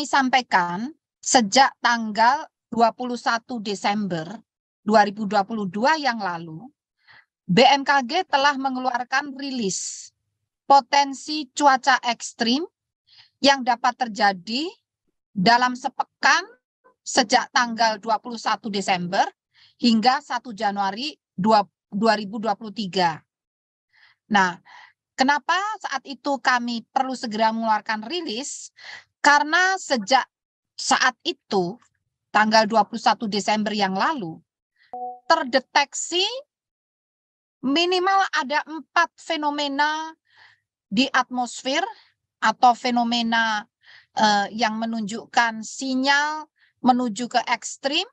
kami sampaikan sejak tanggal 21 Desember 2022 yang lalu, BMKG telah mengeluarkan rilis potensi cuaca ekstrim yang dapat terjadi dalam sepekan sejak tanggal 21 Desember hingga 1 Januari 2023. Nah, kenapa saat itu kami perlu segera mengeluarkan rilis? Karena sejak saat itu, tanggal 21 Desember yang lalu, terdeteksi minimal ada empat fenomena di atmosfer atau fenomena eh, yang menunjukkan sinyal menuju ke ekstrim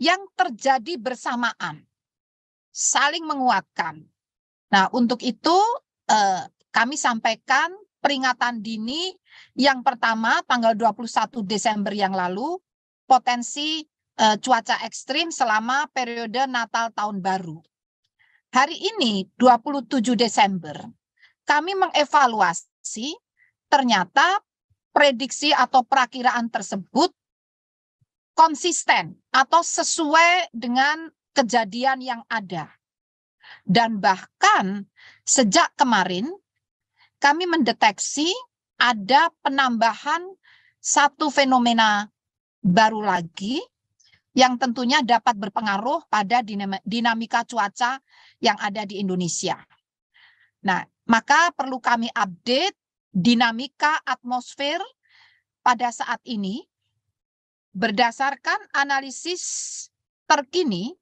yang terjadi bersamaan, saling menguatkan. Nah, untuk itu eh, kami sampaikan peringatan dini yang pertama tanggal 21 Desember yang lalu potensi eh, cuaca ekstrim selama periode Natal tahun baru. Hari ini 27 Desember kami mengevaluasi ternyata prediksi atau perakiraan tersebut konsisten atau sesuai dengan kejadian yang ada. Dan bahkan sejak kemarin kami mendeteksi ada penambahan satu fenomena baru lagi yang tentunya dapat berpengaruh pada dinamika cuaca yang ada di Indonesia. Nah, maka perlu kami update dinamika atmosfer pada saat ini berdasarkan analisis terkini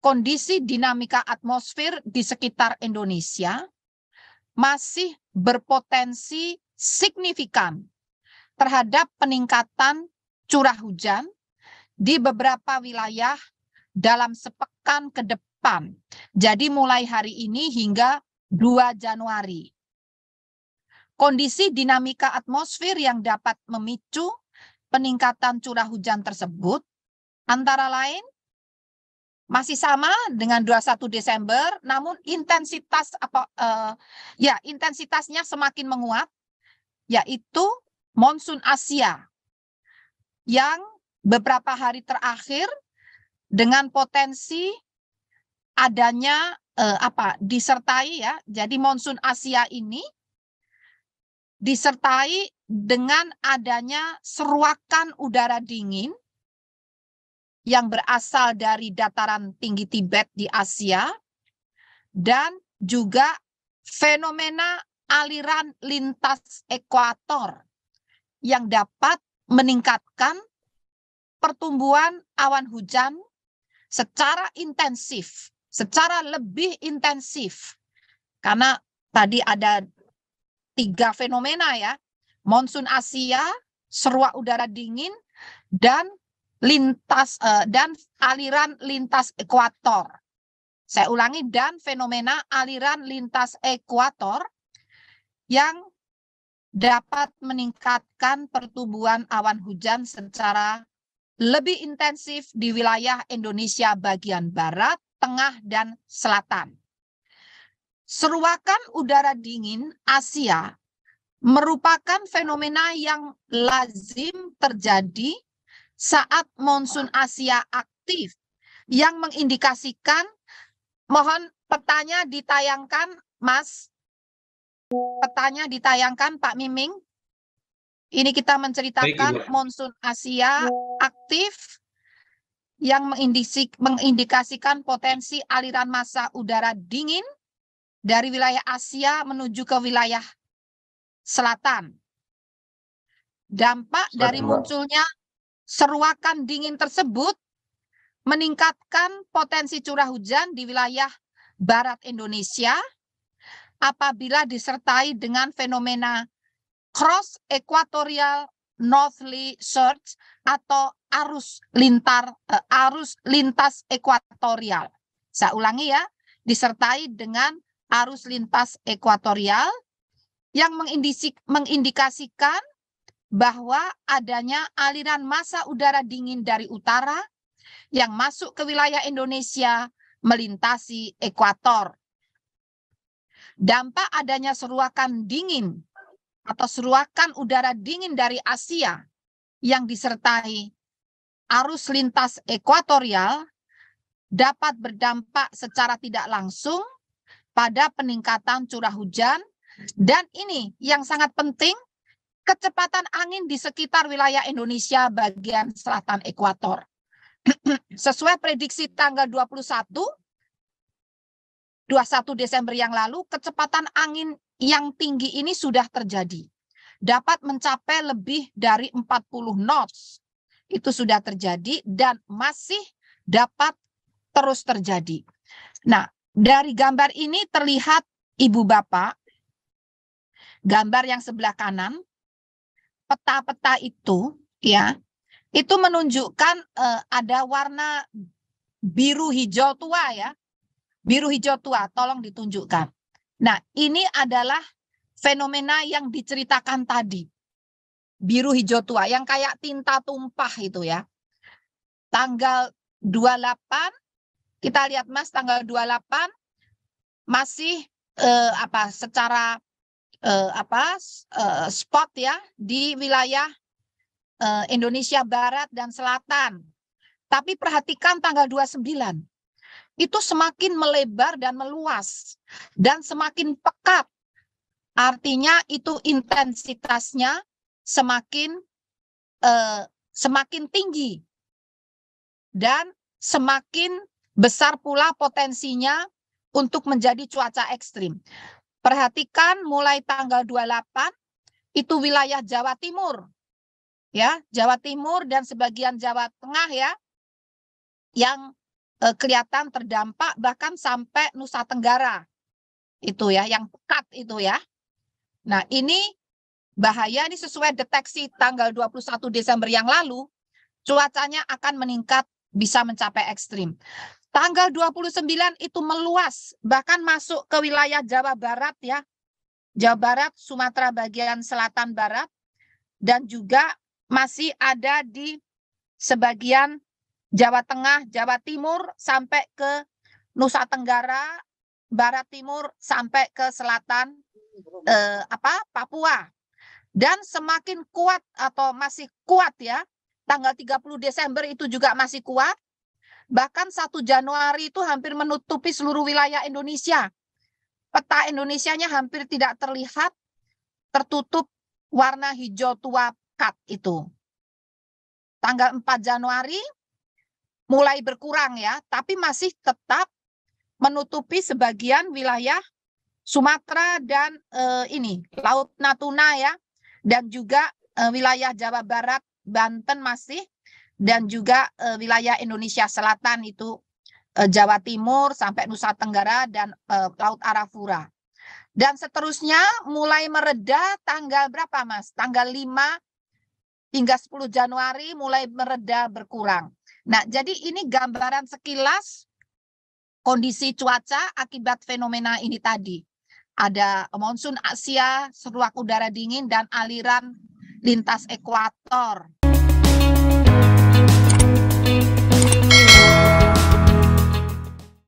kondisi dinamika atmosfer di sekitar Indonesia masih berpotensi signifikan terhadap peningkatan curah hujan di beberapa wilayah dalam sepekan ke depan. Jadi mulai hari ini hingga 2 Januari. Kondisi dinamika atmosfer yang dapat memicu peningkatan curah hujan tersebut antara lain masih sama dengan 21 Desember, namun intensitas apa uh, ya intensitasnya semakin menguat, yaitu monsun Asia yang beberapa hari terakhir dengan potensi adanya uh, apa disertai ya. Jadi monsun Asia ini disertai dengan adanya seruakan udara dingin yang berasal dari dataran tinggi Tibet di Asia dan juga fenomena aliran lintas ekuator yang dapat meningkatkan pertumbuhan awan hujan secara intensif, secara lebih intensif. Karena tadi ada tiga fenomena ya, monsun Asia, seruak udara dingin, dan lintas uh, dan aliran lintas ekuator. Saya ulangi dan fenomena aliran lintas ekuator yang dapat meningkatkan pertumbuhan awan hujan secara lebih intensif di wilayah Indonesia bagian barat, tengah, dan selatan. Seruakan udara dingin Asia merupakan fenomena yang lazim terjadi saat monsun Asia aktif yang mengindikasikan mohon petanya ditayangkan Mas petanya ditayangkan Pak Miming ini kita menceritakan Baik, monsun Asia aktif yang mengindikasikan potensi aliran massa udara dingin dari wilayah Asia menuju ke wilayah selatan. Dampak dari munculnya Seruakan dingin tersebut meningkatkan potensi curah hujan di wilayah barat Indonesia apabila disertai dengan fenomena cross equatorial northly surge atau arus lintar eh, arus lintas ekuatorial. Saya ulangi ya, disertai dengan arus lintas ekuatorial yang mengindikasikan bahwa adanya aliran massa udara dingin dari utara yang masuk ke wilayah Indonesia melintasi ekuator. Dampak adanya seruakan dingin atau seruakan udara dingin dari Asia yang disertai arus lintas ekuatorial dapat berdampak secara tidak langsung pada peningkatan curah hujan dan ini yang sangat penting kecepatan angin di sekitar wilayah Indonesia bagian selatan ekuator. Sesuai prediksi tanggal 21 21 Desember yang lalu, kecepatan angin yang tinggi ini sudah terjadi. Dapat mencapai lebih dari 40 knots. Itu sudah terjadi dan masih dapat terus terjadi. Nah, dari gambar ini terlihat ibu bapak, gambar yang sebelah kanan, peta-peta itu ya itu menunjukkan uh, ada warna biru hijau tua ya biru hijau tua tolong ditunjukkan nah ini adalah fenomena yang diceritakan tadi biru hijau tua yang kayak tinta tumpah itu ya tanggal 28 kita lihat Mas tanggal 28 masih eh, apa secara uh, apa uh, spot ya di wilayah uh, Indonesia Barat dan Selatan. Tapi perhatikan tanggal 29. Itu semakin melebar dan meluas dan semakin pekat. Artinya itu intensitasnya semakin uh, semakin tinggi dan semakin besar pula potensinya untuk menjadi cuaca ekstrim. Perhatikan mulai tanggal 28 itu wilayah Jawa Timur. Ya, Jawa Timur dan sebagian Jawa Tengah ya. Yang eh, kelihatan terdampak bahkan sampai Nusa Tenggara. Itu ya, yang pekat itu ya. Nah, ini bahaya ini sesuai deteksi tanggal 21 Desember yang lalu, cuacanya akan meningkat bisa mencapai ekstrim. Tanggal 29 itu meluas, bahkan masuk ke wilayah Jawa Barat ya. Jawa Barat, Sumatera bagian selatan barat, dan juga masih ada di sebagian Jawa Tengah, Jawa Timur, sampai ke Nusa Tenggara, Barat Timur, sampai ke selatan eh, apa Papua. Dan semakin kuat atau masih kuat ya, tanggal 30 Desember itu juga masih kuat, Bahkan 1 Januari itu hampir menutupi seluruh wilayah Indonesia. Peta Indonesianya hampir tidak terlihat, tertutup warna hijau tua pekat itu. Tanggal 4 Januari mulai berkurang ya, tapi masih tetap menutupi sebagian wilayah Sumatera dan e, ini Laut Natuna ya, dan juga e, wilayah Jawa Barat, Banten masih dan juga uh, wilayah Indonesia Selatan itu uh, Jawa Timur sampai Nusa Tenggara dan uh, Laut Arafura. Dan seterusnya mulai mereda tanggal berapa Mas? Tanggal 5 hingga 10 Januari mulai mereda berkurang. Nah, jadi ini gambaran sekilas kondisi cuaca akibat fenomena ini tadi. Ada monsun Asia, seruak udara dingin dan aliran lintas ekuator